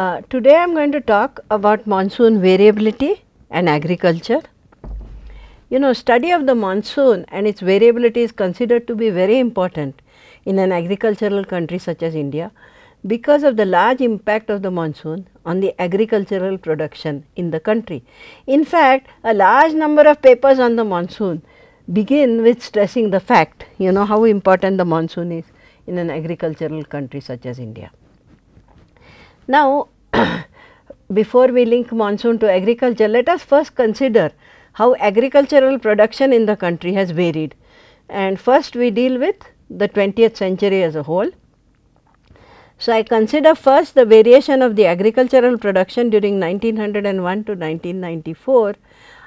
Uh, today I am going to talk about monsoon variability and agriculture. You know study of the monsoon and its variability is considered to be very important in an agricultural country such as India because of the large impact of the monsoon on the agricultural production in the country. In fact, a large number of papers on the monsoon begin with stressing the fact you know how important the monsoon is in an agricultural country such as India. Now, before we link monsoon to agriculture, let us first consider how agricultural production in the country has varied. And first we deal with the 20th century as a whole. So, I consider first the variation of the agricultural production during 1901 to 1994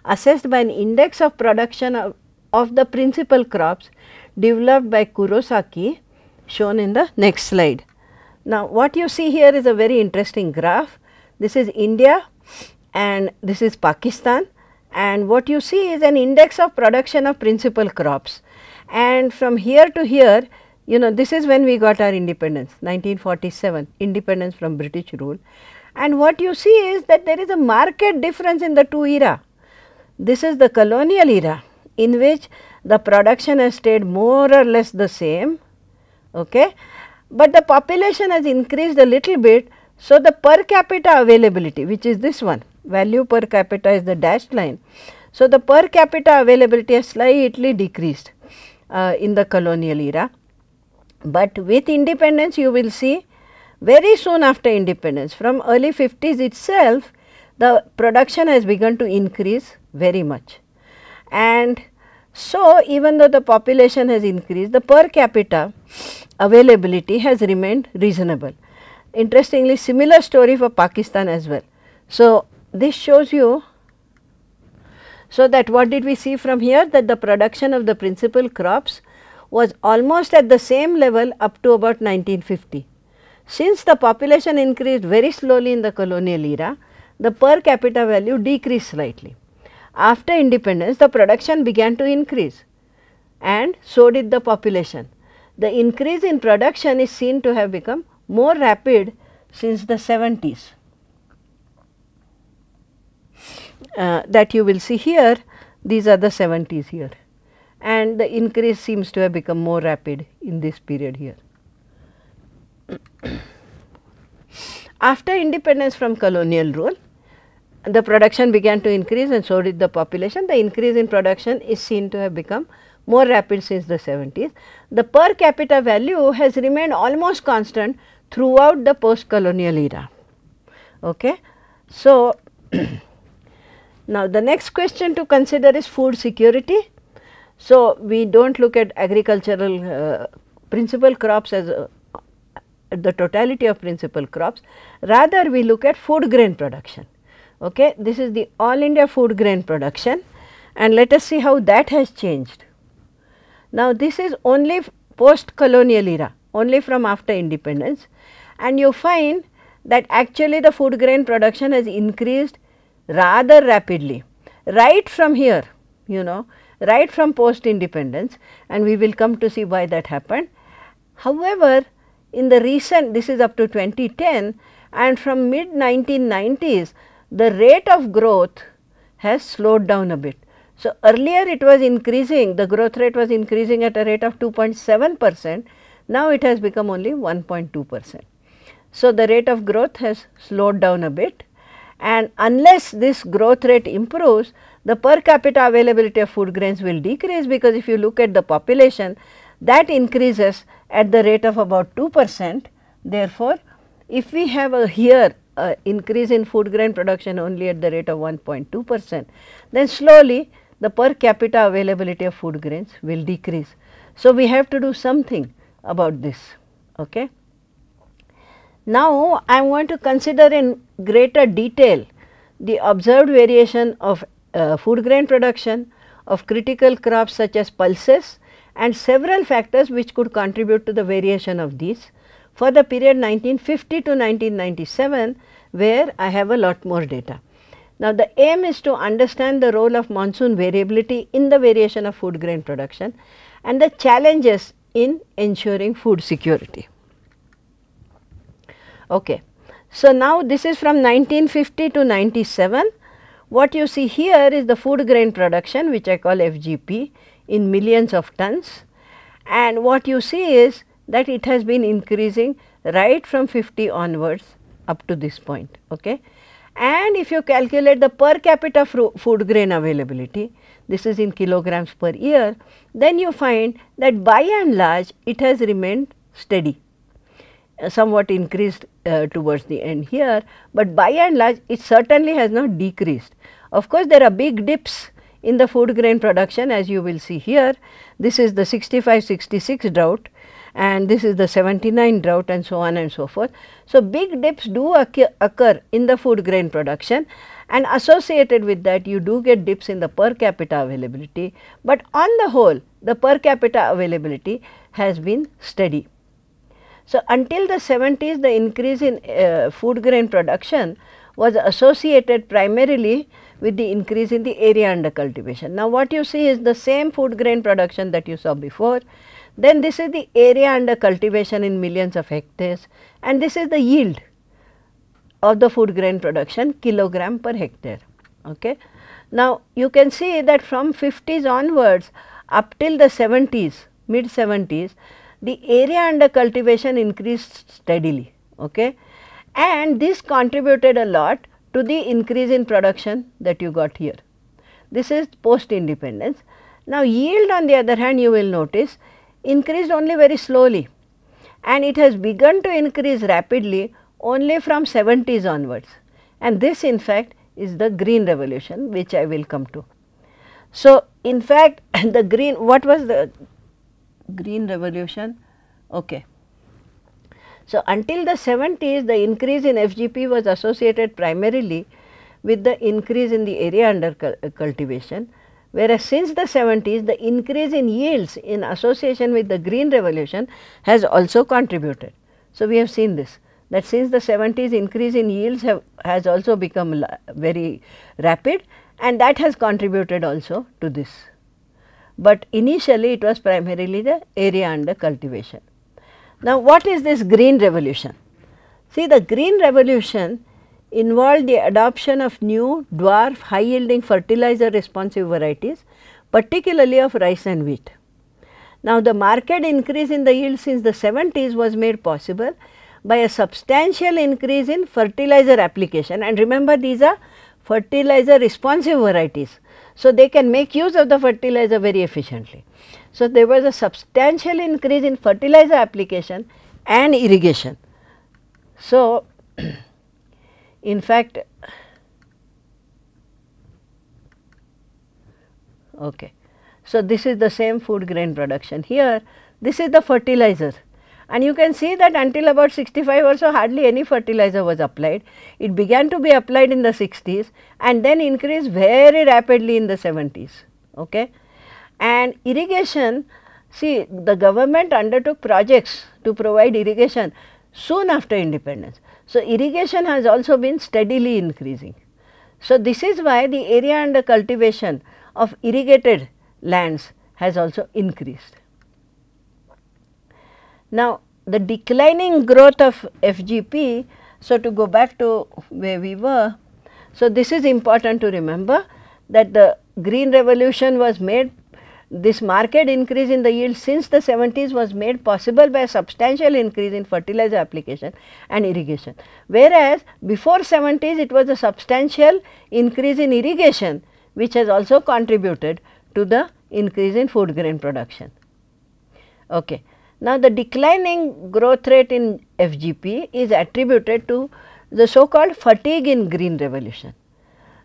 assessed by an index of production of, of the principal crops developed by Kurosaki shown in the next slide. Now, what you see here is a very interesting graph. This is India and this is Pakistan and what you see is an index of production of principal crops. And from here to here, you know, this is when we got our independence, 1947, independence from British rule. And what you see is that there is a market difference in the two era. This is the colonial era in which the production has stayed more or less the same, okay? but the population has increased a little bit. So, the per capita availability which is this one value per capita is the dashed line. So, the per capita availability has slightly decreased uh, in the colonial era, but with independence you will see very soon after independence from early 50s itself the production has begun to increase very much. And so, even though the population has increased the per capita availability has remained reasonable. Interestingly, similar story for Pakistan as well. So, this shows you, so that what did we see from here that the production of the principal crops was almost at the same level up to about 1950. Since the population increased very slowly in the colonial era, the per capita value decreased slightly. After independence, the production began to increase and so did the population. The increase in production is seen to have become more rapid since the 70s. Uh, that you will see here, these are the 70s here and the increase seems to have become more rapid in this period here. After independence from colonial rule, the production began to increase and so did the population. The increase in production is seen to have become more rapid since the 70s. The per capita value has remained almost constant throughout the post-colonial era. Okay. So, now the next question to consider is food security. So, we do not look at agricultural uh, principal crops as uh, the totality of principal crops, rather we look at food grain production. Okay? This is the all India food grain production and let us see how that has changed. Now, this is only post colonial era, only from after independence and you find that actually the food grain production has increased rather rapidly right from here you know right from post independence and we will come to see why that happened. However, in the recent this is up to 2010 and from mid 1990s the rate of growth has slowed down a bit. So, earlier it was increasing, the growth rate was increasing at a rate of 2.7 percent, now it has become only 1.2 percent. So, the rate of growth has slowed down a bit and unless this growth rate improves, the per capita availability of food grains will decrease because if you look at the population that increases at the rate of about 2 percent. Therefore, if we have a here a uh, increase in food grain production only at the rate of 1.2 percent, then slowly the per capita availability of food grains will decrease. So, we have to do something about this. Okay. Now, I am going to consider in greater detail the observed variation of uh, food grain production of critical crops such as pulses and several factors which could contribute to the variation of these for the period 1950 to 1997 where I have a lot more data. Now, the aim is to understand the role of monsoon variability in the variation of food grain production and the challenges in ensuring food security. Okay. So, now this is from 1950 to 97. What you see here is the food grain production which I call FGP in millions of tons and what you see is that it has been increasing right from 50 onwards up to this point. Okay and if you calculate the per capita food grain availability, this is in kilograms per year, then you find that by and large it has remained steady, uh, somewhat increased uh, towards the end here, but by and large it certainly has not decreased. Of course, there are big dips in the food grain production as you will see here. This is the 65-66 drought and this is the 79 drought and so on and so forth. So, big dips do occur in the food grain production and associated with that you do get dips in the per capita availability, but on the whole the per capita availability has been steady. So, until the 70s the increase in uh, food grain production was associated primarily with the increase in the area under cultivation. Now, what you see is the same food grain production that you saw before then this is the area under cultivation in millions of hectares and this is the yield of the food grain production kilogram per hectare. Okay. Now, you can see that from 50s onwards up till the 70s, mid 70s, the area under cultivation increased steadily. Okay. And this contributed a lot to the increase in production that you got here. This is post independence. Now, yield on the other hand you will notice increased only very slowly and it has begun to increase rapidly only from 70s onwards and this in fact is the green revolution which I will come to. So, in fact the green what was the green revolution okay. So, until the 70s the increase in FGP was associated primarily with the increase in the area under cultivation Whereas since the 70s, the increase in yields in association with the green revolution has also contributed. So, we have seen this that since the 70s increase in yields have, has also become very rapid and that has contributed also to this. But initially it was primarily the area under cultivation. Now, what is this green revolution? See the green revolution involved the adoption of new dwarf high yielding fertilizer responsive varieties particularly of rice and wheat. Now, the market increase in the yield since the 70s was made possible by a substantial increase in fertilizer application and remember these are fertilizer responsive varieties. So, they can make use of the fertilizer very efficiently. So, there was a substantial increase in fertilizer application and irrigation. So, In fact, okay. So, this is the same food grain production. Here, this is the fertilizer and you can see that until about 65 or so hardly any fertilizer was applied. It began to be applied in the 60s and then increased very rapidly in the 70s. Okay? And irrigation, see the government undertook projects to provide irrigation soon after independence. So, irrigation has also been steadily increasing. So, this is why the area under cultivation of irrigated lands has also increased. Now, the declining growth of FGP, so to go back to where we were, so this is important to remember that the green revolution was made this market increase in the yield since the 70s was made possible by a substantial increase in fertilizer application and irrigation. Whereas, before 70s it was a substantial increase in irrigation which has also contributed to the increase in food grain production. Okay. Now, the declining growth rate in FGP is attributed to the so called fatigue in green revolution.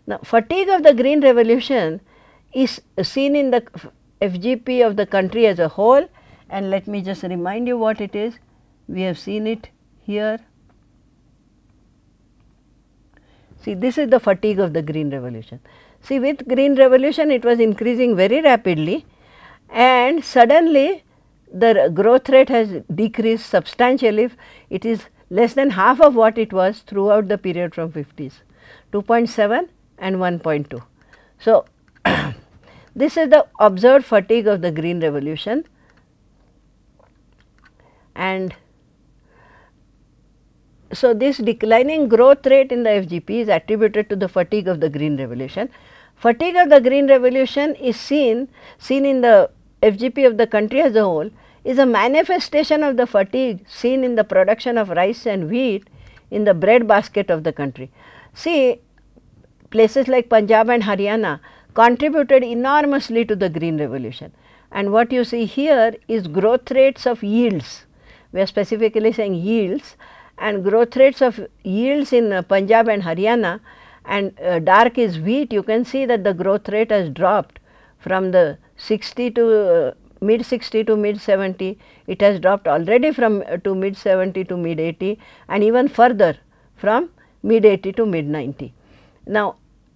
Now, fatigue of the green revolution is seen in the FGP of the country as a whole and let me just remind you what it is. We have seen it here. See this is the fatigue of the green revolution. See with green revolution it was increasing very rapidly and suddenly the growth rate has decreased substantially. It is less than half of what it was throughout the period from 50s 2.7 and 1.2. So, This is the observed fatigue of the green revolution and so this declining growth rate in the FGP is attributed to the fatigue of the green revolution. Fatigue of the green revolution is seen, seen in the FGP of the country as a whole is a manifestation of the fatigue seen in the production of rice and wheat in the bread basket of the country. See places like Punjab and Haryana, contributed enormously to the green revolution. And what you see here is growth rates of yields. We are specifically saying yields and growth rates of yields in uh, Punjab and Haryana and uh, dark is wheat. You can see that the growth rate has dropped from the 60 to uh, mid 60 to mid 70. It has dropped already from uh, to mid 70 to mid 80 and even further from mid 80 to mid 90. Now,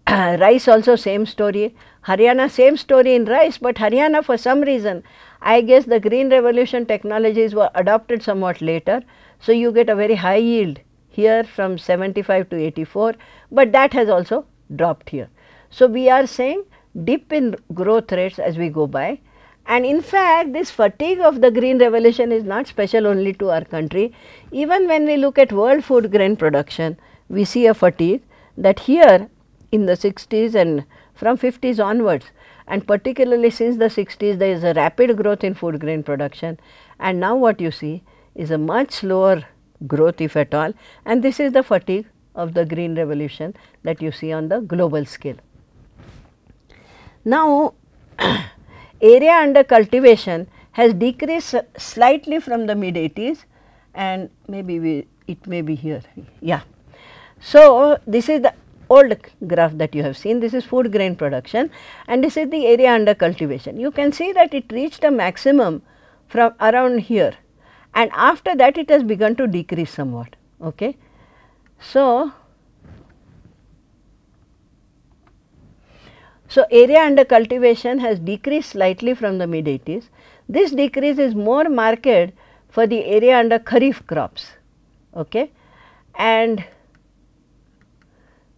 rice also same story. Haryana same story in rice, but Haryana for some reason, I guess the green revolution technologies were adopted somewhat later. So, you get a very high yield here from 75 to 84, but that has also dropped here. So, we are saying dip in growth rates as we go by and in fact, this fatigue of the green revolution is not special only to our country. Even when we look at world food grain production, we see a fatigue that here in the 60s and from 50s onwards and particularly since the 60s there is a rapid growth in food grain production and now what you see is a much slower growth if at all and this is the fatigue of the green revolution that you see on the global scale. Now, area under cultivation has decreased slightly from the mid 80s and maybe we, it may be here, yeah. So, this is the old graph that you have seen, this is food grain production and this is the area under cultivation. You can see that it reached a maximum from around here and after that it has begun to decrease somewhat. Okay. So, so area under cultivation has decreased slightly from the mid 80s. This decrease is more marked for the area under kharif crops. Okay. And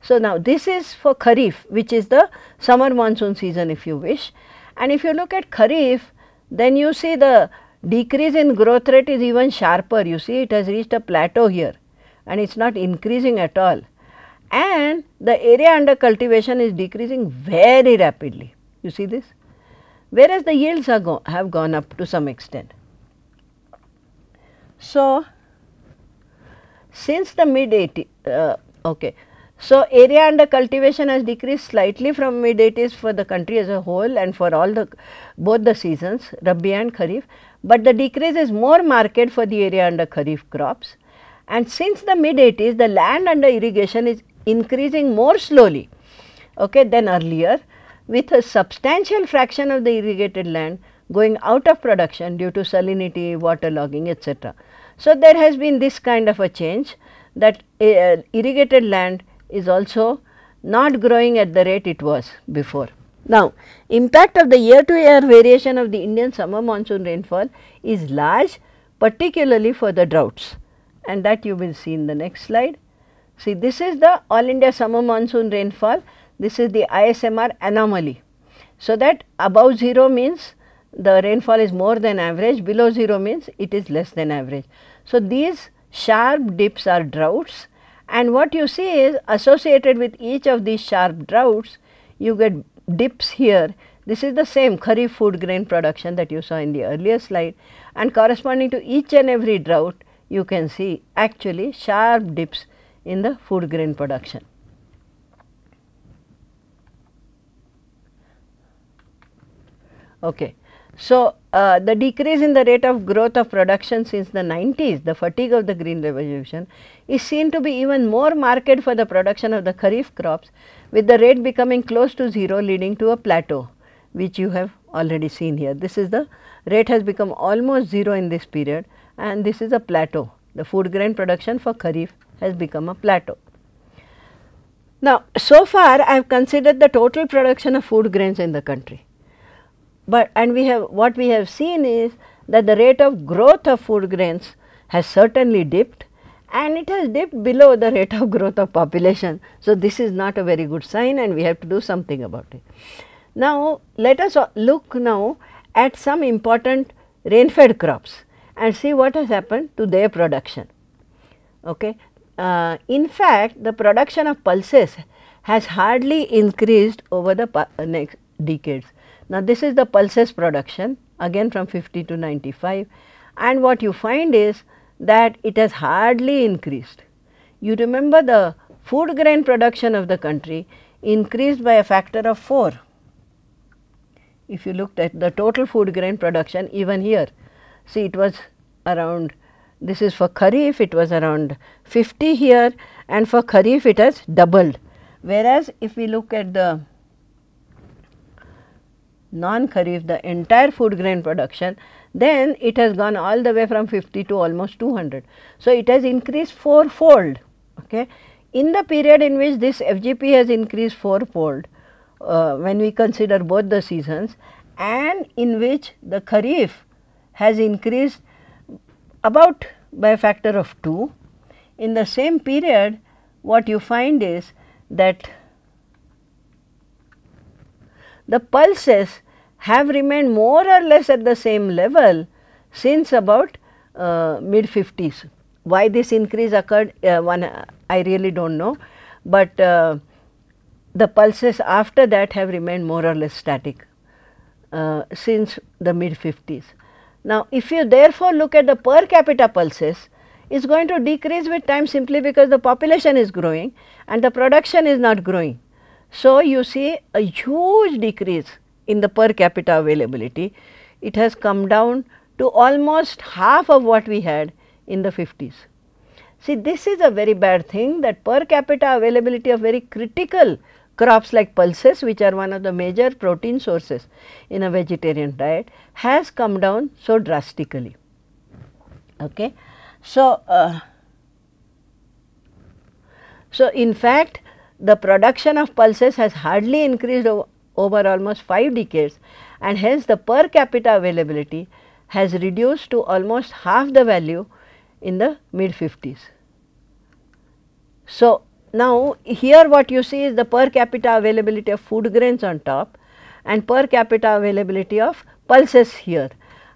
so, now this is for Kharif which is the summer monsoon season if you wish and if you look at Kharif then you see the decrease in growth rate is even sharper you see it has reached a plateau here and it is not increasing at all and the area under cultivation is decreasing very rapidly you see this whereas the yields are go have gone up to some extent. So, since the mid 80 uh, okay so, area under cultivation has decreased slightly from mid 80s for the country as a whole and for all the both the seasons Rabi and Kharif, but the decrease is more marked for the area under Kharif crops. And since the mid 80s the land under irrigation is increasing more slowly okay, than earlier with a substantial fraction of the irrigated land going out of production due to salinity, waterlogging etc. So, there has been this kind of a change that uh, irrigated land is also not growing at the rate it was before. Now, impact of the year to year variation of the Indian summer monsoon rainfall is large particularly for the droughts and that you will see in the next slide. See this is the all India summer monsoon rainfall, this is the ISMR anomaly. So, that above 0 means the rainfall is more than average, below 0 means it is less than average. So, these sharp dips are droughts and what you see is associated with each of these sharp droughts, you get dips here. This is the same kharif food grain production that you saw in the earlier slide and corresponding to each and every drought, you can see actually sharp dips in the food grain production. Okay. So, uh, the decrease in the rate of growth of production since the 90s, the fatigue of the Green Revolution is seen to be even more marked for the production of the kharif crops with the rate becoming close to 0 leading to a plateau which you have already seen here. This is the rate has become almost 0 in this period and this is a plateau. The food grain production for kharif has become a plateau. Now, so far I have considered the total production of food grains in the country but and we have what we have seen is that the rate of growth of food grains has certainly dipped and it has dipped below the rate of growth of population. So, this is not a very good sign and we have to do something about it. Now, let us look now at some important rain fed crops and see what has happened to their production. Okay. Uh, in fact, the production of pulses has hardly increased over the uh, next decades now, this is the pulses production again from 50 to 95 and what you find is that it has hardly increased. You remember the food grain production of the country increased by a factor of 4. If you looked at the total food grain production even here, see it was around this is for kharif it was around 50 here and for kharif it has doubled whereas if we look at the non-kharif the entire food grain production, then it has gone all the way from 50 to almost 200. So, it has increased fourfold. Okay. In the period in which this FGP has increased fourfold, uh, when we consider both the seasons and in which the kharif has increased about by a factor of 2. In the same period, what you find is that the pulses have remained more or less at the same level since about uh, mid 50s. Why this increase occurred uh, one I really do not know, but uh, the pulses after that have remained more or less static uh, since the mid 50s. Now, if you therefore look at the per capita pulses, it is going to decrease with time simply because the population is growing and the production is not growing. So, you see a huge decrease in the per capita availability, it has come down to almost half of what we had in the 50s. See, this is a very bad thing that per capita availability of very critical crops like pulses, which are one of the major protein sources in a vegetarian diet, has come down so drastically. Okay. So, uh, so in fact, the production of pulses has hardly increased over over almost 5 decades and hence the per capita availability has reduced to almost half the value in the mid 50s. So, now here what you see is the per capita availability of food grains on top and per capita availability of pulses here.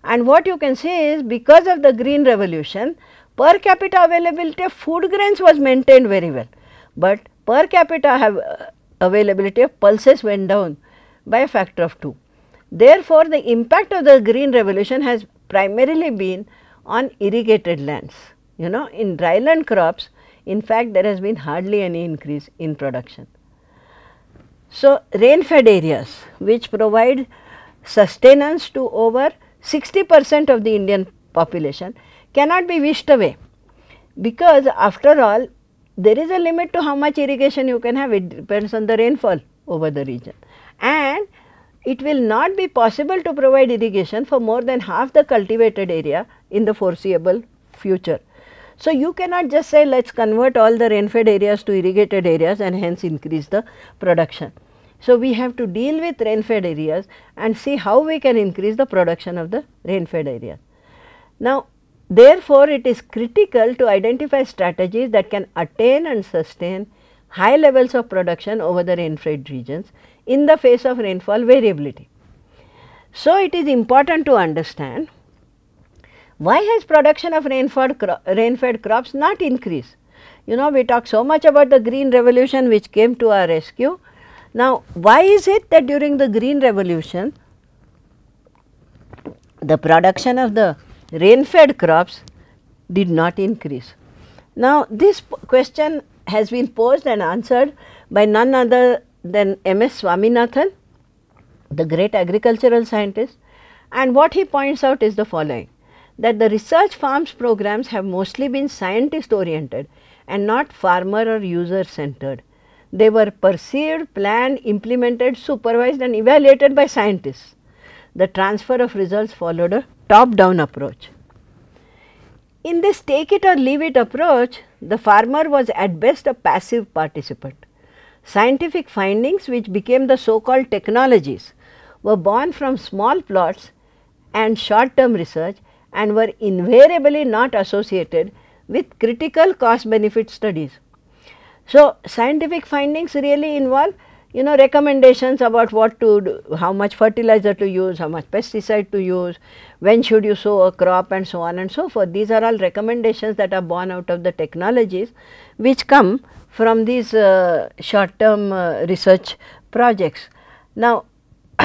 And what you can see is because of the green revolution per capita availability of food grains was maintained very well, but per capita have, uh, availability of pulses went down by a factor of 2. Therefore, the impact of the green revolution has primarily been on irrigated lands. You know, in dryland crops, in fact, there has been hardly any increase in production. So, rain fed areas which provide sustenance to over 60 percent of the Indian population cannot be wished away because after all there is a limit to how much irrigation you can have it depends on the rainfall over the region and it will not be possible to provide irrigation for more than half the cultivated area in the foreseeable future. So, you cannot just say let us convert all the rainfed areas to irrigated areas and hence increase the production. So, we have to deal with rainfed areas and see how we can increase the production of the rainfed areas. Now, therefore, it is critical to identify strategies that can attain and sustain high levels of production over the rainfed regions in the face of rainfall variability. So, it is important to understand why has production of rainfed rainfed crops not increased? You know we talk so much about the green revolution which came to our rescue. Now, why is it that during the green revolution the production of the rainfed crops did not increase? Now, this question has been posed and answered by none other then M. S. Swaminathan, the great agricultural scientist. And what he points out is the following that the research farms programs have mostly been scientist oriented and not farmer or user centered. They were perceived, planned, implemented, supervised and evaluated by scientists. The transfer of results followed a top down approach. In this take it or leave it approach, the farmer was at best a passive participant. Scientific findings which became the so called technologies were born from small plots and short term research and were invariably not associated with critical cost benefit studies. So, scientific findings really involve you know recommendations about what to do, how much fertilizer to use, how much pesticide to use, when should you sow a crop and so on and so forth. These are all recommendations that are born out of the technologies which come from these uh, short term uh, research projects. Now,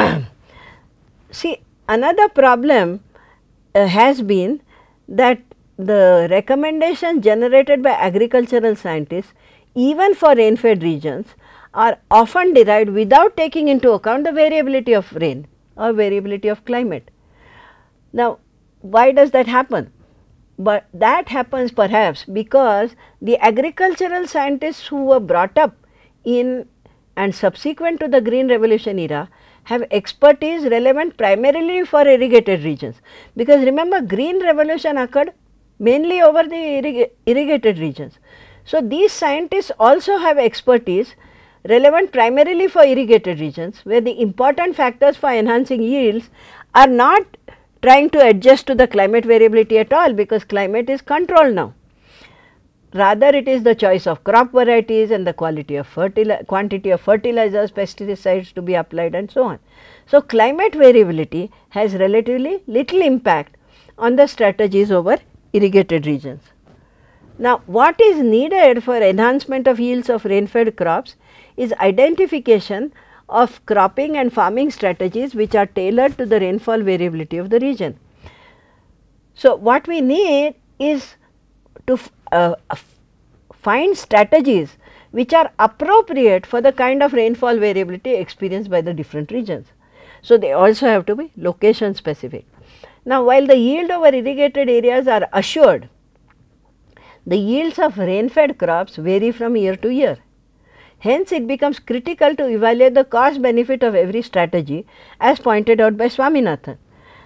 see another problem uh, has been that the recommendations generated by agricultural scientists even for rain-fed regions are often derived without taking into account the variability of rain or variability of climate. Now, why does that happen? But that happens perhaps because the agricultural scientists who were brought up in and subsequent to the green revolution era have expertise relevant primarily for irrigated regions. Because remember green revolution occurred mainly over the irrig irrigated regions. So, these scientists also have expertise relevant primarily for irrigated regions where the important factors for enhancing yields are not trying to adjust to the climate variability at all because climate is controlled now. Rather it is the choice of crop varieties and the quality of quantity of fertilizers, pesticides to be applied and so on. So, climate variability has relatively little impact on the strategies over irrigated regions. Now, what is needed for enhancement of yields of rain-fed crops is identification of cropping and farming strategies which are tailored to the rainfall variability of the region. So, what we need is to uh, uh, find strategies which are appropriate for the kind of rainfall variability experienced by the different regions. So, they also have to be location specific. Now, while the yield over irrigated areas are assured, the yields of rain-fed crops vary from year to year Hence, it becomes critical to evaluate the cost benefit of every strategy as pointed out by Swaminathan.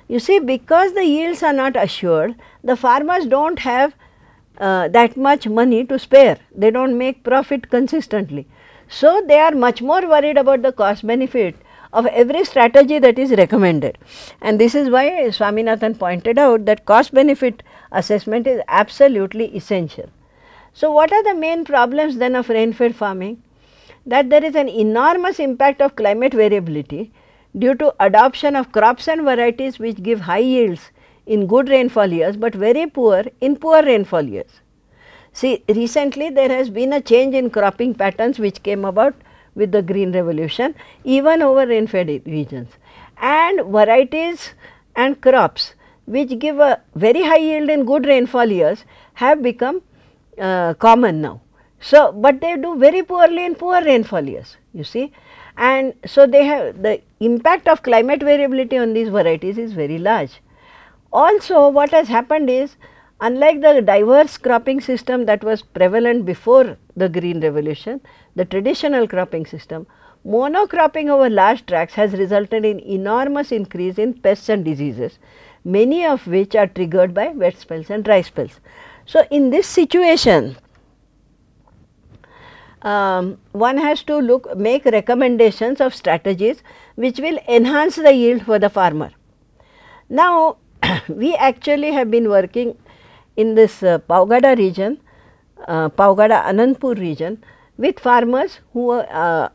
You see because the yields are not assured, the farmers do not have uh, that much money to spare, they do not make profit consistently. So, they are much more worried about the cost benefit of every strategy that is recommended. And this is why Swaminathan pointed out that cost benefit assessment is absolutely essential. So, what are the main problems then of rain fed farming? that there is an enormous impact of climate variability due to adoption of crops and varieties which give high yields in good rainfall years, but very poor in poor rainfall years. See recently there has been a change in cropping patterns which came about with the green revolution even over rain-fed regions and varieties and crops which give a very high yield in good rainfall years have become uh, common now. So, but they do very poorly in poor rainfall years, you see. And so, they have the impact of climate variability on these varieties is very large. Also, what has happened is unlike the diverse cropping system that was prevalent before the green revolution, the traditional cropping system, monocropping over large tracts has resulted in enormous increase in pests and diseases, many of which are triggered by wet spells and dry spells. So, in this situation, um, one has to look make recommendations of strategies which will enhance the yield for the farmer. Now, we actually have been working in this uh, Paugada region, uh, Paugada Anandpur region with farmers who uh,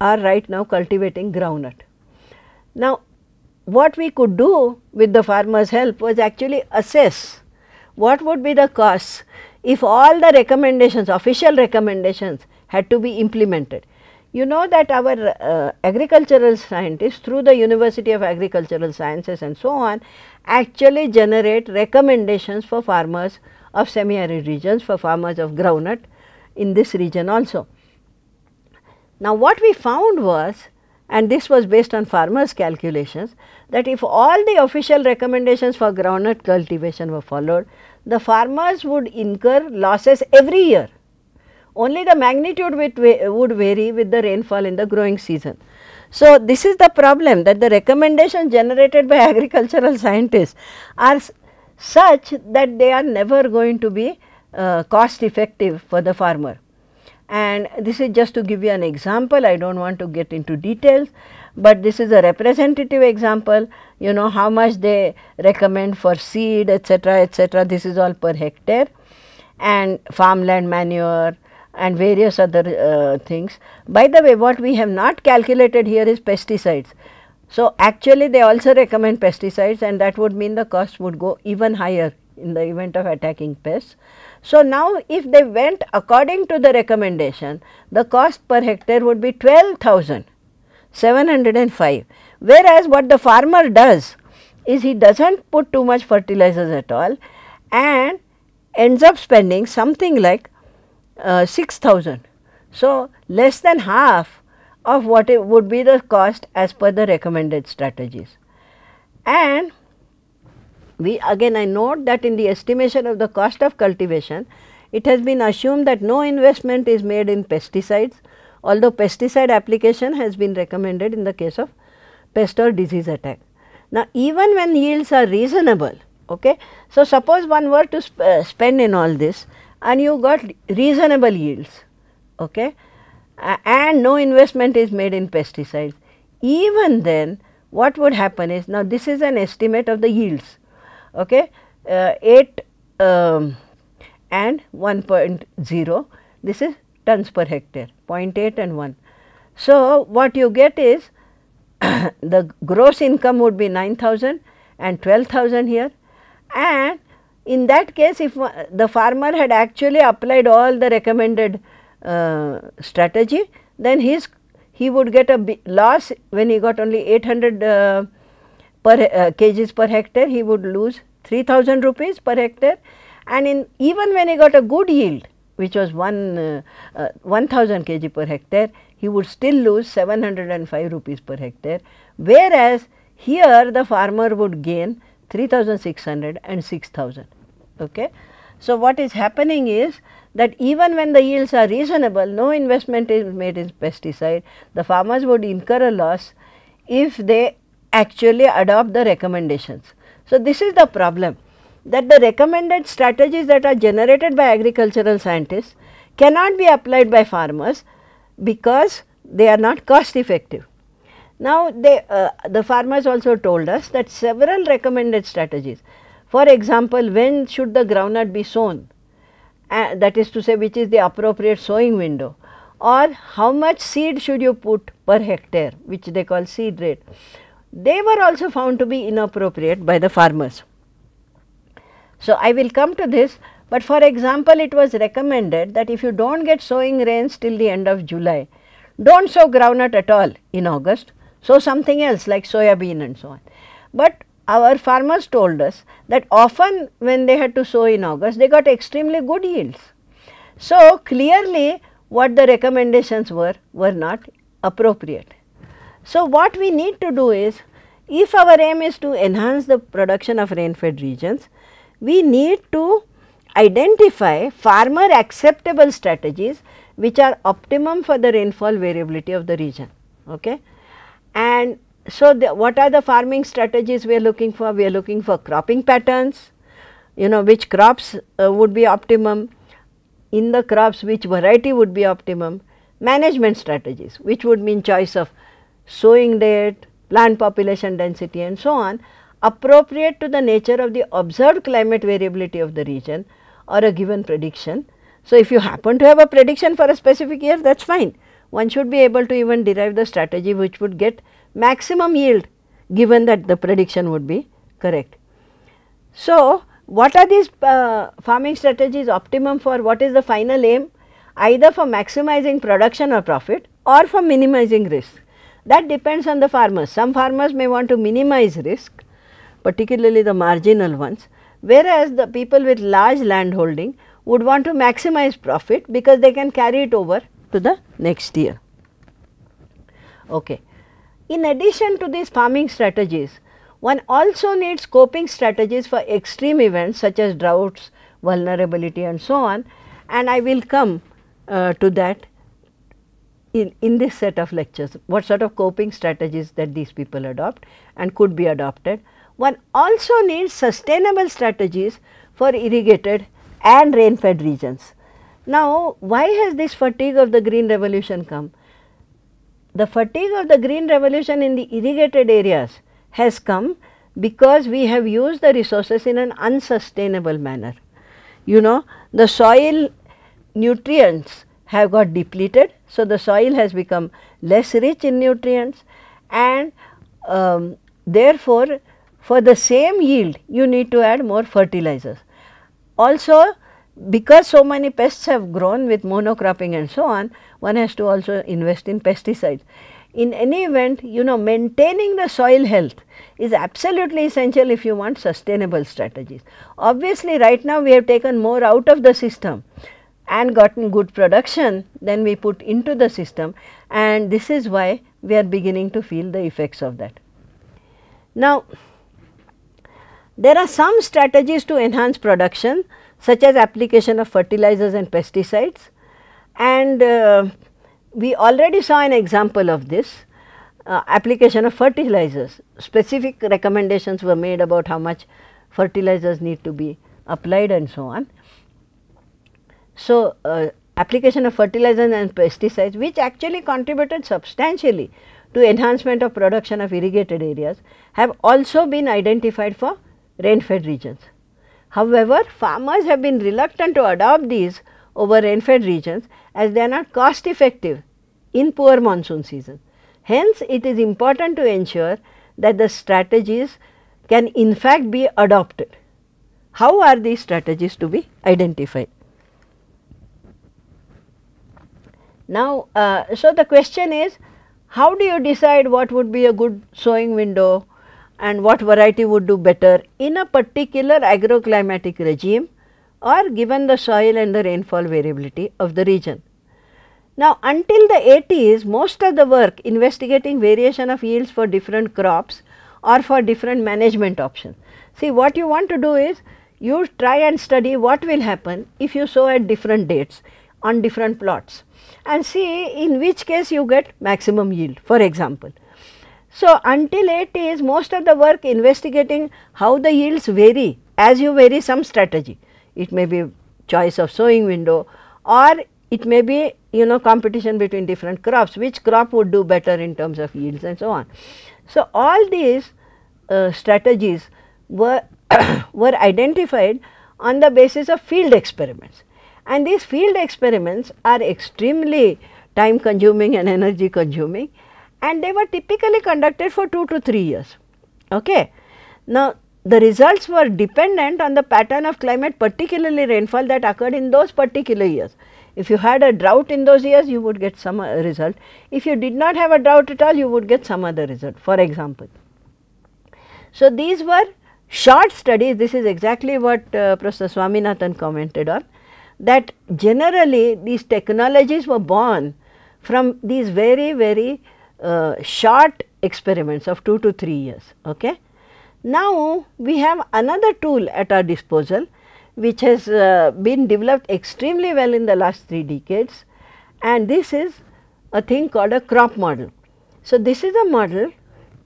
are right now cultivating groundnut. Now, what we could do with the farmer's help was actually assess what would be the costs if all the recommendations, official recommendations had to be implemented. You know that our uh, agricultural scientists through the University of Agricultural Sciences and so on actually generate recommendations for farmers of semi-arid regions, for farmers of groundnut in this region also. Now, what we found was and this was based on farmers calculations that if all the official recommendations for groundnut cultivation were followed, the farmers would incur losses every year only the magnitude would vary with the rainfall in the growing season. So, this is the problem that the recommendations generated by agricultural scientists are such that they are never going to be uh, cost effective for the farmer. And this is just to give you an example, I do not want to get into details, but this is a representative example, you know how much they recommend for seed etc., etc. this is all per hectare and farmland manure, and various other uh, things. By the way, what we have not calculated here is pesticides. So, actually they also recommend pesticides and that would mean the cost would go even higher in the event of attacking pests. So, now if they went according to the recommendation, the cost per hectare would be 12,705, whereas what the farmer does is he does not put too much fertilizers at all and ends up spending something like uh, 6000. So, less than half of what it would be the cost as per the recommended strategies. And we again I note that in the estimation of the cost of cultivation, it has been assumed that no investment is made in pesticides, although pesticide application has been recommended in the case of pest or disease attack. Now, even when yields are reasonable, okay, so suppose one were to sp uh, spend in all this, and you got reasonable yields okay and no investment is made in pesticides even then what would happen is now this is an estimate of the yields okay uh, 8 um, and 1.0 this is tons per hectare 0.8 and 1 so what you get is the gross income would be 9000 and 12000 here and in that case if uh, the farmer had actually applied all the recommended uh, strategy then his he would get a loss when he got only 800 uh, per uh, kgs per hectare he would lose 3000 rupees per hectare and in even when he got a good yield which was 1 uh, uh, 1000 kg per hectare he would still lose 705 rupees per hectare whereas here the farmer would gain 3600 and 6000. Okay. So, what is happening is that even when the yields are reasonable, no investment is made in pesticide, the farmers would incur a loss if they actually adopt the recommendations. So, this is the problem that the recommended strategies that are generated by agricultural scientists cannot be applied by farmers because they are not cost effective. Now, they, uh, the farmers also told us that several recommended strategies. For example, when should the groundnut be sown? Uh, that is to say, which is the appropriate sowing window or how much seed should you put per hectare, which they call seed rate. They were also found to be inappropriate by the farmers. So, I will come to this, but for example, it was recommended that if you do not get sowing rains till the end of July, do not sow groundnut at all in August so something else like soya bean and so on. But our farmers told us that often when they had to sow in August, they got extremely good yields. So, clearly what the recommendations were, were not appropriate. So, what we need to do is, if our aim is to enhance the production of rain-fed regions, we need to identify farmer acceptable strategies which are optimum for the rainfall variability of the region. Okay? And so, the, what are the farming strategies we are looking for? We are looking for cropping patterns, you know which crops uh, would be optimum, in the crops which variety would be optimum, management strategies which would mean choice of sowing date, plant population density and so on appropriate to the nature of the observed climate variability of the region or a given prediction. So, if you happen to have a prediction for a specific year that is fine, one should be able to even derive the strategy which would get maximum yield given that the prediction would be correct. So, what are these uh, farming strategies optimum for what is the final aim either for maximizing production or profit or for minimizing risk that depends on the farmers some farmers may want to minimize risk particularly the marginal ones whereas the people with large land holding would want to maximize profit because they can carry it over to the next year. Okay. In addition to these farming strategies, one also needs coping strategies for extreme events such as droughts, vulnerability and so on and I will come uh, to that in, in this set of lectures, what sort of coping strategies that these people adopt and could be adopted. One also needs sustainable strategies for irrigated and rain fed regions. Now, why has this fatigue of the green revolution come? The fatigue of the green revolution in the irrigated areas has come because we have used the resources in an unsustainable manner. You know, the soil nutrients have got depleted. So, the soil has become less rich in nutrients and um, therefore, for the same yield you need to add more fertilizers. Also, because so many pests have grown with monocropping and so on, one has to also invest in pesticides. In any event, you know maintaining the soil health is absolutely essential if you want sustainable strategies. Obviously, right now we have taken more out of the system and gotten good production than we put into the system and this is why we are beginning to feel the effects of that. Now, there are some strategies to enhance production such as application of fertilizers and pesticides. And uh, we already saw an example of this uh, application of fertilizers. Specific recommendations were made about how much fertilizers need to be applied and so on. So, uh, application of fertilizers and pesticides which actually contributed substantially to enhancement of production of irrigated areas have also been identified for rain fed regions. However, farmers have been reluctant to adopt these over rainfed regions as they are not cost effective in poor monsoon season. Hence, it is important to ensure that the strategies can in fact be adopted. How are these strategies to be identified? Now, uh, so the question is how do you decide what would be a good sowing window, and what variety would do better in a particular agroclimatic regime or given the soil and the rainfall variability of the region. Now, until the 80s, most of the work investigating variation of yields for different crops or for different management options. See, what you want to do is you try and study what will happen if you sow at different dates on different plots and see in which case you get maximum yield, for example. So, until it is most of the work investigating how the yields vary as you vary some strategy. It may be choice of sowing window or it may be you know competition between different crops which crop would do better in terms of yields and so on. So, all these uh, strategies were were identified on the basis of field experiments and these field experiments are extremely time consuming and energy consuming and they were typically conducted for 2 to 3 years. Okay. Now, the results were dependent on the pattern of climate particularly rainfall that occurred in those particular years. If you had a drought in those years you would get some uh, result. If you did not have a drought at all you would get some other result for example. So, these were short studies this is exactly what uh, Professor Swaminathan commented on that generally these technologies were born from these very very uh, short experiments of 2 to 3 years. Okay. Now, we have another tool at our disposal which has uh, been developed extremely well in the last 3 decades and this is a thing called a crop model. So, this is a model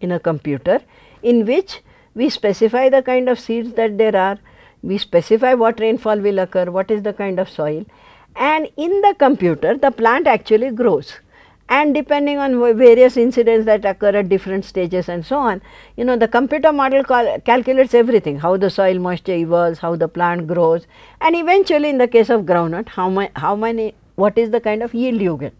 in a computer in which we specify the kind of seeds that there are, we specify what rainfall will occur, what is the kind of soil and in the computer the plant actually grows and depending on various incidents that occur at different stages and so on, you know the computer model cal calculates everything, how the soil moisture evolves, how the plant grows and eventually in the case of groundnut, how, my, how many, what is the kind of yield you get.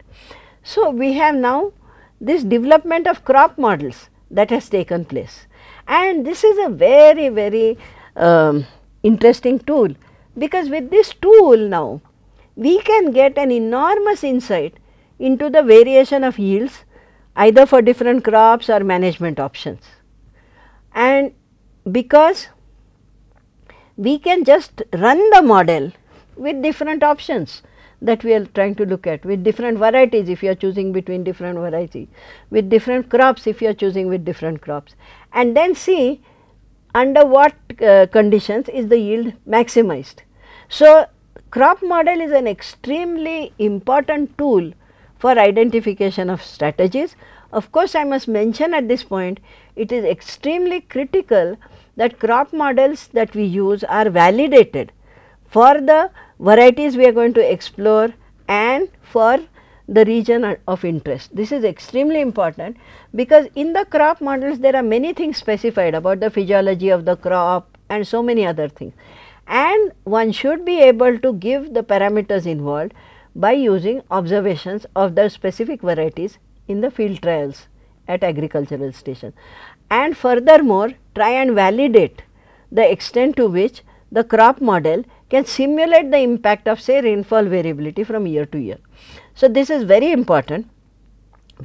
So, we have now this development of crop models that has taken place and this is a very, very um, interesting tool because with this tool now, we can get an enormous insight into the variation of yields either for different crops or management options. And because we can just run the model with different options that we are trying to look at with different varieties if you are choosing between different varieties, with different crops if you are choosing with different crops and then see under what uh, conditions is the yield maximized. So, crop model is an extremely important tool for identification of strategies. Of course, I must mention at this point, it is extremely critical that crop models that we use are validated for the varieties we are going to explore and for the region of interest. This is extremely important because in the crop models there are many things specified about the physiology of the crop and so many other things and one should be able to give the parameters involved by using observations of the specific varieties in the field trials at agricultural station. And furthermore, try and validate the extent to which the crop model can simulate the impact of say rainfall variability from year to year. So, this is very important,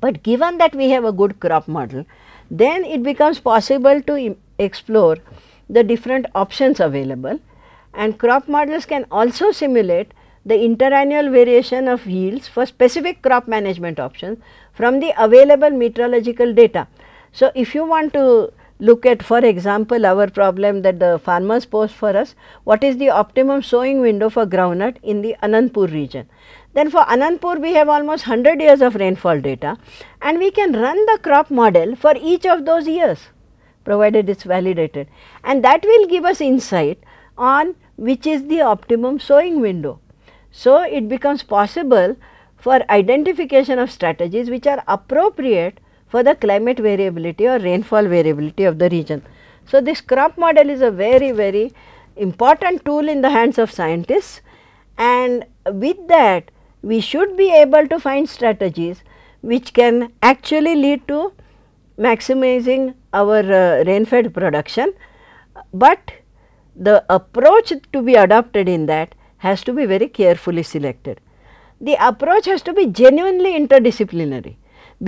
but given that we have a good crop model, then it becomes possible to explore the different options available and crop models can also simulate the interannual variation of yields for specific crop management options from the available meteorological data. So, if you want to look at for example, our problem that the farmers pose for us, what is the optimum sowing window for groundnut in the Anandpur region. Then for Anandpur we have almost 100 years of rainfall data and we can run the crop model for each of those years provided it is validated and that will give us insight on which is the optimum sowing window. So, it becomes possible for identification of strategies which are appropriate for the climate variability or rainfall variability of the region. So, this crop model is a very very important tool in the hands of scientists and with that we should be able to find strategies which can actually lead to maximizing our uh, rain fed production, but the approach to be adopted in that has to be very carefully selected. The approach has to be genuinely interdisciplinary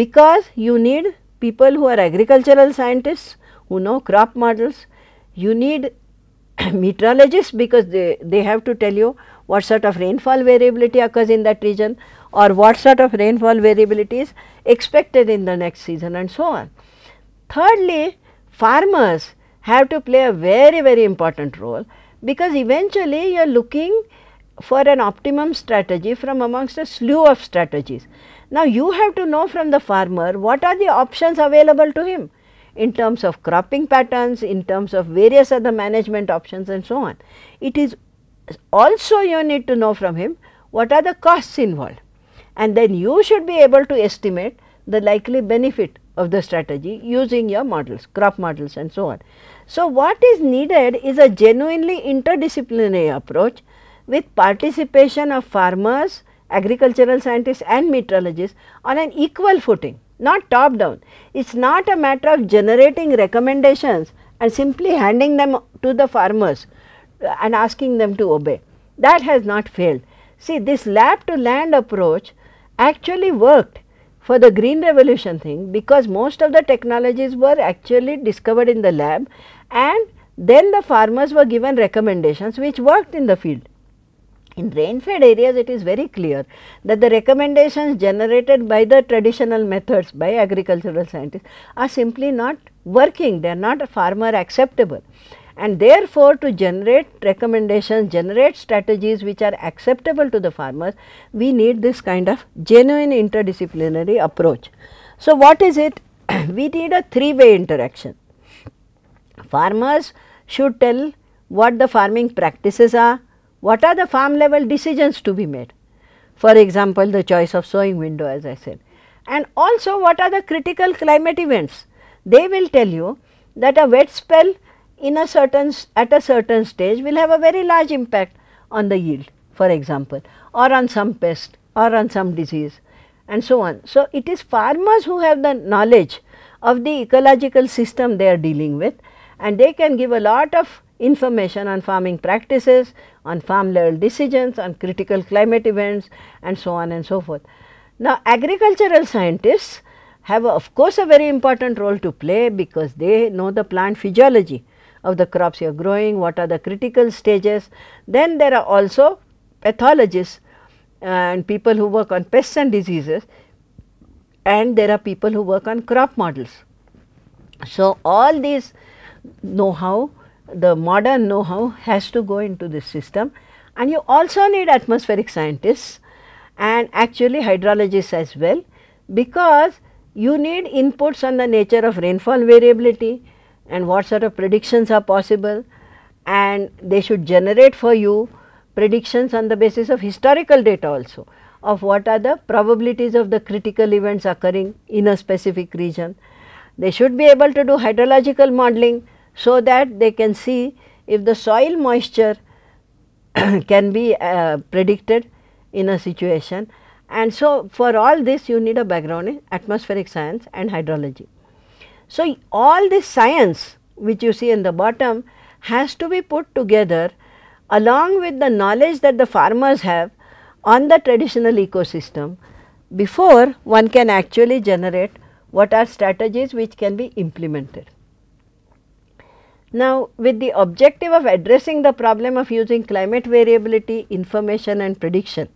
because you need people who are agricultural scientists who know crop models, you need meteorologists because they, they have to tell you what sort of rainfall variability occurs in that region or what sort of rainfall variability is expected in the next season and so on. Thirdly, farmers have to play a very very important role because eventually you are looking for an optimum strategy from amongst a slew of strategies. Now, you have to know from the farmer what are the options available to him in terms of cropping patterns, in terms of various other management options and so on. It is also you need to know from him what are the costs involved and then you should be able to estimate the likely benefit of the strategy using your models, crop models and so on. So, what is needed is a genuinely interdisciplinary approach with participation of farmers, agricultural scientists and meteorologists on an equal footing, not top down. It is not a matter of generating recommendations and simply handing them to the farmers uh, and asking them to obey. That has not failed. See this lab to land approach actually worked for the green revolution thing because most of the technologies were actually discovered in the lab and then the farmers were given recommendations which worked in the field. In rain fed areas it is very clear that the recommendations generated by the traditional methods by agricultural scientists are simply not working, they are not farmer acceptable. And therefore, to generate recommendations, generate strategies which are acceptable to the farmers, we need this kind of genuine interdisciplinary approach. So, what is it? we need a three way interaction. Farmers should tell what the farming practices are, what are the farm level decisions to be made? For example, the choice of sowing window as I said and also what are the critical climate events. They will tell you that a wet spell in a certain at a certain stage will have a very large impact on the yield for example or on some pest or on some disease and so on. So, it is farmers who have the knowledge of the ecological system they are dealing with and they can give a lot of information on farming practices, on farm level decisions, on critical climate events and so on and so forth. Now, agricultural scientists have a, of course a very important role to play because they know the plant physiology of the crops you are growing, what are the critical stages. Then there are also pathologists uh, and people who work on pests and diseases and there are people who work on crop models. So, all these know-how the modern know-how has to go into this system and you also need atmospheric scientists and actually hydrologists as well because you need inputs on the nature of rainfall variability and what sort of predictions are possible and they should generate for you predictions on the basis of historical data also of what are the probabilities of the critical events occurring in a specific region. They should be able to do hydrological modeling so that they can see if the soil moisture can be uh, predicted in a situation. And so, for all this you need a background in atmospheric science and hydrology. So, all this science which you see in the bottom has to be put together along with the knowledge that the farmers have on the traditional ecosystem before one can actually generate what are strategies which can be implemented. Now, with the objective of addressing the problem of using climate variability, information and prediction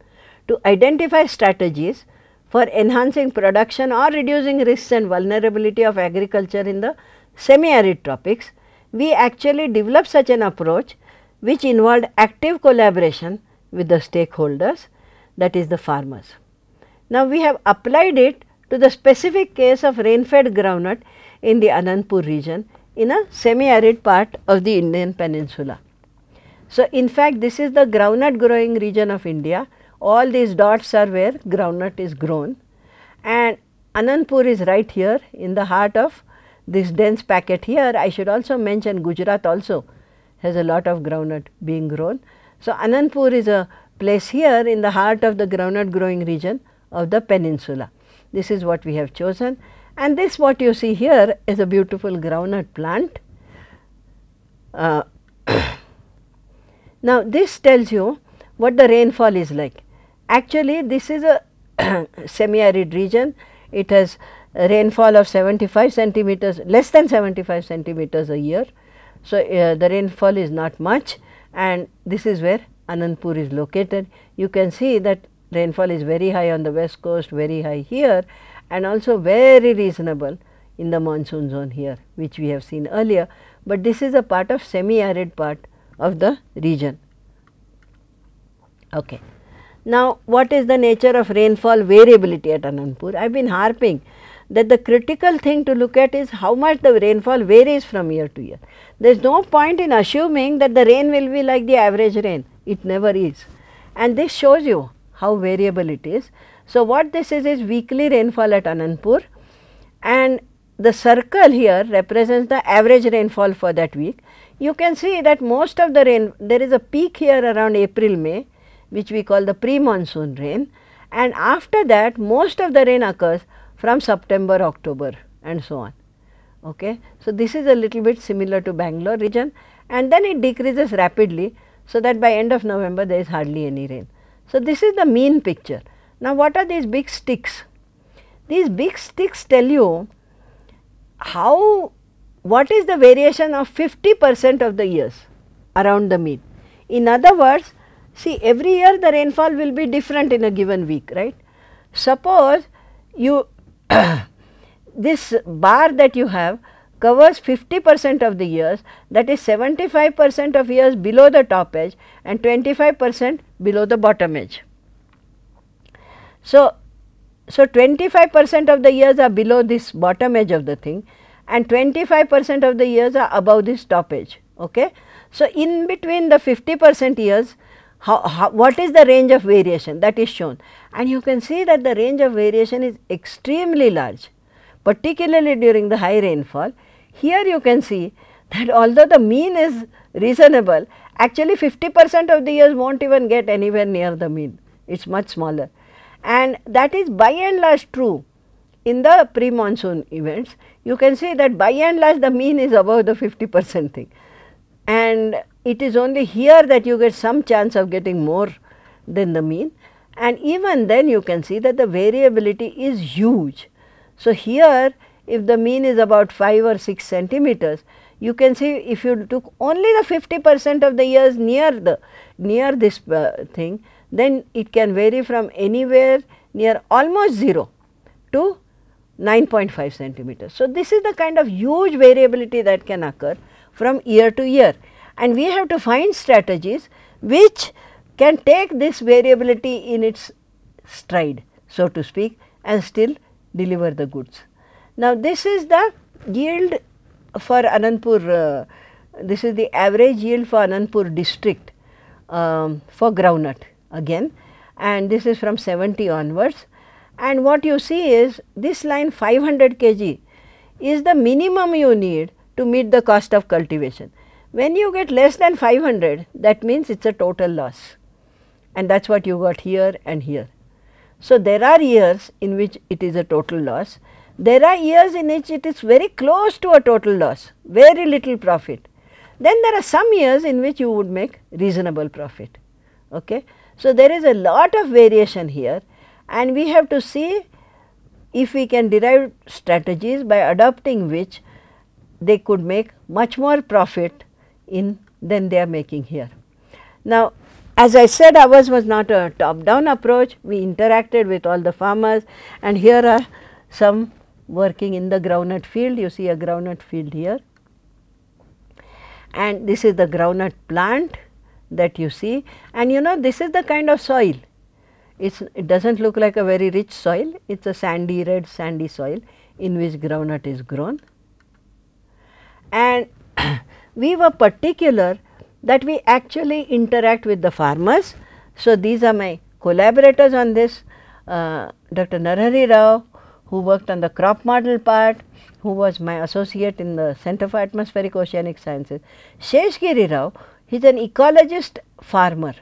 to identify strategies for enhancing production or reducing risks and vulnerability of agriculture in the semi-arid tropics, we actually developed such an approach which involved active collaboration with the stakeholders that is the farmers. Now, we have applied it to the specific case of rain-fed groundnut in the Anandpur region in a semi-arid part of the Indian peninsula. So, in fact, this is the groundnut growing region of India. All these dots are where groundnut is grown and Anandpur is right here in the heart of this dense packet here. I should also mention Gujarat also has a lot of groundnut being grown. So, Anandpur is a place here in the heart of the groundnut growing region of the peninsula. This is what we have chosen and this what you see here is a beautiful groundnut plant. Uh, now this tells you what the rainfall is like. Actually this is a semi-arid region. It has rainfall of 75 centimeters, less than 75 centimeters a year. So, uh, the rainfall is not much and this is where Anandpur is located. You can see that rainfall is very high on the west coast, very high here and also very reasonable in the monsoon zone here which we have seen earlier, but this is a part of semi-arid part of the region. Okay. Now, what is the nature of rainfall variability at Anandpur? I have been harping that the critical thing to look at is how much the rainfall varies from year to year. There is no point in assuming that the rain will be like the average rain, it never is. And this shows you how variable it is. So, what this is is weekly rainfall at Anandpur and the circle here represents the average rainfall for that week. You can see that most of the rain, there is a peak here around April, May which we call the pre-monsoon rain and after that most of the rain occurs from September, October and so on. Okay. So, this is a little bit similar to Bangalore region and then it decreases rapidly so that by end of November there is hardly any rain. So, this is the mean picture. Now, what are these big sticks? These big sticks tell you how what is the variation of 50 percent of the years around the mean. In other words, see every year the rainfall will be different in a given week, right. Suppose you this bar that you have covers 50 percent of the years that is 75 percent of years below the top edge and 25 percent below the bottom edge. So, so 25 percent of the years are below this bottom edge of the thing and 25 percent of the years are above this top edge. Okay? So, in between the 50 percent years, how, how, what is the range of variation that is shown and you can see that the range of variation is extremely large particularly during the high rainfall. Here you can see that although the mean is reasonable actually 50 percent of the years will not even get anywhere near the mean, it is much smaller and that is by and large true in the pre-monsoon events. You can say that by and large the mean is above the 50 percent thing and it is only here that you get some chance of getting more than the mean and even then you can see that the variability is huge. So, here if the mean is about 5 or 6 centimeters, you can see if you took only the 50 percent of the years near the near this uh, thing, then it can vary from anywhere near almost 0 to 9.5 centimeters. So, this is the kind of huge variability that can occur from year to year and we have to find strategies which can take this variability in its stride so to speak and still deliver the goods. Now, this is the yield for Anandpur, uh, this is the average yield for Anandpur district um, for groundnut again and this is from 70 onwards. And what you see is this line 500 kg is the minimum you need to meet the cost of cultivation. When you get less than 500 that means it is a total loss and that is what you got here and here. So, there are years in which it is a total loss. There are years in which it is very close to a total loss, very little profit. Then there are some years in which you would make reasonable profit. Okay? So, there is a lot of variation here and we have to see if we can derive strategies by adopting which they could make much more profit in than they are making here. Now, as I said ours was not a top down approach, we interacted with all the farmers and here are some working in the groundnut field, you see a groundnut field here and this is the groundnut plant that you see and you know this is the kind of soil. It's, it does not look like a very rich soil, it is a sandy red sandy soil in which groundnut is grown. And we were particular that we actually interact with the farmers. So, these are my collaborators on this, uh, Dr. Narhari Rao who worked on the crop model part, who was my associate in the Center for Atmospheric Oceanic Sciences, Sheshgiri Rao he is an ecologist farmer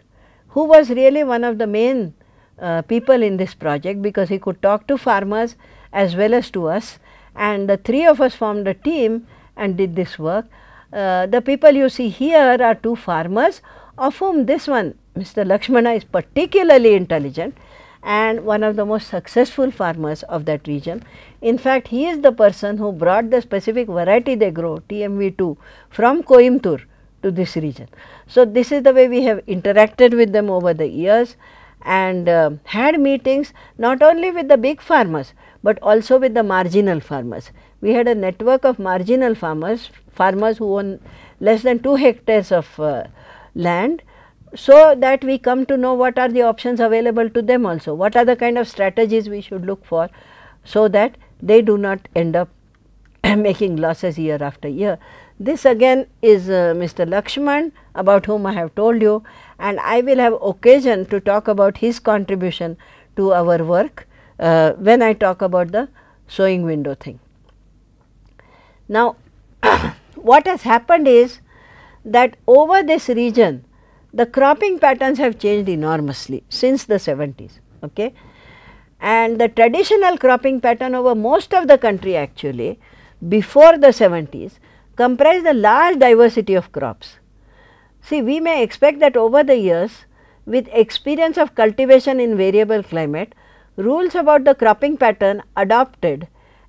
who was really one of the main uh, people in this project because he could talk to farmers as well as to us and the three of us formed a team and did this work. Uh, the people you see here are two farmers of whom this one Mr. Lakshmana is particularly intelligent and one of the most successful farmers of that region. In fact, he is the person who brought the specific variety they grow TMV2 from Coimbatore to this region. So, this is the way we have interacted with them over the years and uh, had meetings not only with the big farmers, but also with the marginal farmers. We had a network of marginal farmers, farmers who own less than 2 hectares of uh, land, so that we come to know what are the options available to them also, what are the kind of strategies we should look for, so that they do not end up making losses year after year. This again is uh, Mr. Lakshman about whom I have told you and I will have occasion to talk about his contribution to our work uh, when I talk about the sewing window thing. Now, what has happened is that over this region the cropping patterns have changed enormously since the 70s. Okay? And the traditional cropping pattern over most of the country actually before the 70s comprise the large diversity of crops. See, we may expect that over the years, with experience of cultivation in variable climate, rules about the cropping pattern adopted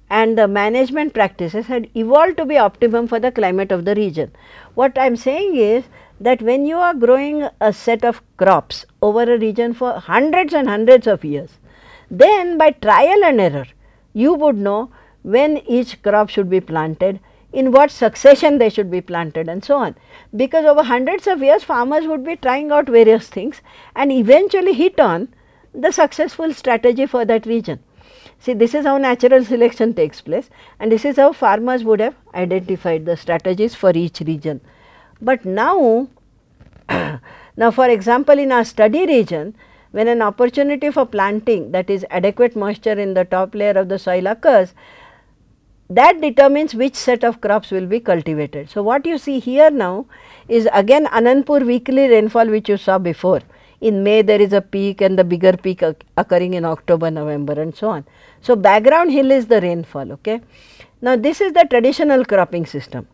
and the management practices had evolved to be optimum for the climate of the region. What I am saying is that when you are growing a set of crops over a region for hundreds and hundreds of years, then by trial and error, you would know when each crop should be planted, in what succession they should be planted and so on. Because over hundreds of years farmers would be trying out various things and eventually hit on the successful strategy for that region. See this is how natural selection takes place and this is how farmers would have identified the strategies for each region. But now, now for example in our study region when an opportunity for planting that is adequate moisture in the top layer of the soil occurs, that determines which set of crops will be cultivated. So, what you see here now is again Anandpur weekly rainfall which you saw before. In May there is a peak and the bigger peak occurring in October, November and so on. So, background hill is the rainfall. Okay. Now, this is the traditional cropping system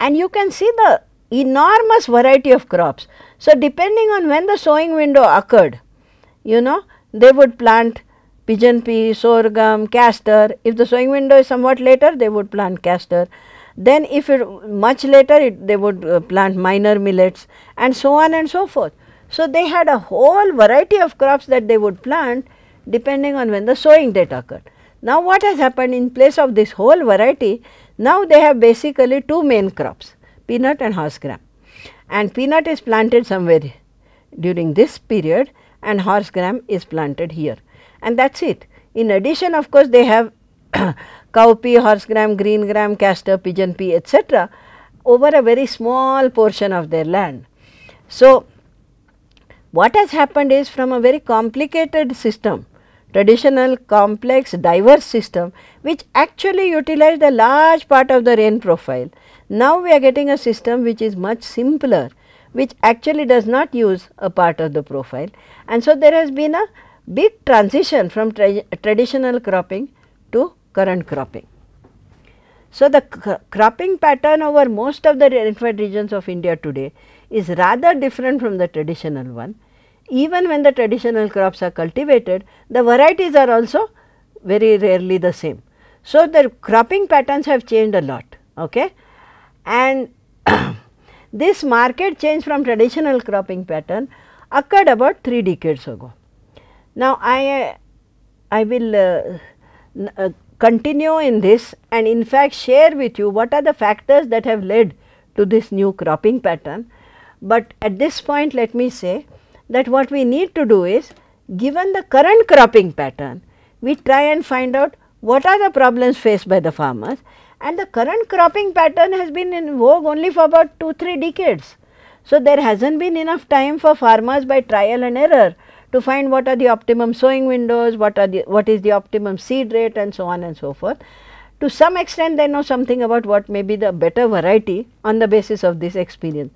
and you can see the enormous variety of crops. So, depending on when the sowing window occurred, you know they would plant pigeon pea, sorghum, castor. If the sowing window is somewhat later, they would plant castor. Then if it much later, it, they would uh, plant minor millets and so on and so forth. So, they had a whole variety of crops that they would plant depending on when the sowing date occurred. Now, what has happened in place of this whole variety, now they have basically two main crops, peanut and horse gram. And peanut is planted somewhere during this period and horse gram is planted here and that is it. In addition of course, they have cowpea, horse gram, green gram, castor, pigeon pea etc. over a very small portion of their land. So, what has happened is from a very complicated system, traditional complex diverse system which actually utilized a large part of the rain profile. Now, we are getting a system which is much simpler which actually does not use a part of the profile and so there has been a big transition from tra traditional cropping to current cropping. So, the cropping pattern over most of the rainfed regions of India today is rather different from the traditional one. Even when the traditional crops are cultivated, the varieties are also very rarely the same. So, the cropping patterns have changed a lot okay? and this market change from traditional cropping pattern occurred about 3 decades ago. Now, I, uh, I will uh, uh, continue in this and in fact share with you what are the factors that have led to this new cropping pattern. But at this point let me say that what we need to do is given the current cropping pattern we try and find out what are the problems faced by the farmers and the current cropping pattern has been in vogue only for about 2-3 decades. So, there has not been enough time for farmers by trial and error to find what are the optimum sowing windows, what are the what is the optimum seed rate and so on and so forth. To some extent they know something about what may be the better variety on the basis of this experience.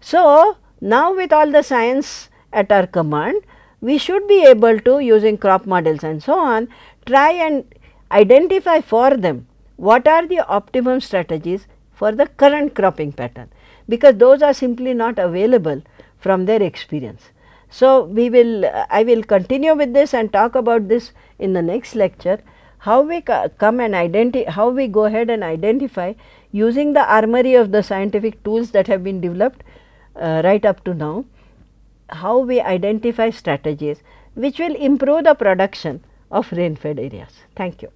So, now with all the science at our command, we should be able to using crop models and so on try and identify for them what are the optimum strategies for the current cropping pattern because those are simply not available from their experience. So, we will I will continue with this and talk about this in the next lecture how we come and identify how we go ahead and identify using the armory of the scientific tools that have been developed uh, right up to now how we identify strategies which will improve the production of rain fed areas. Thank you.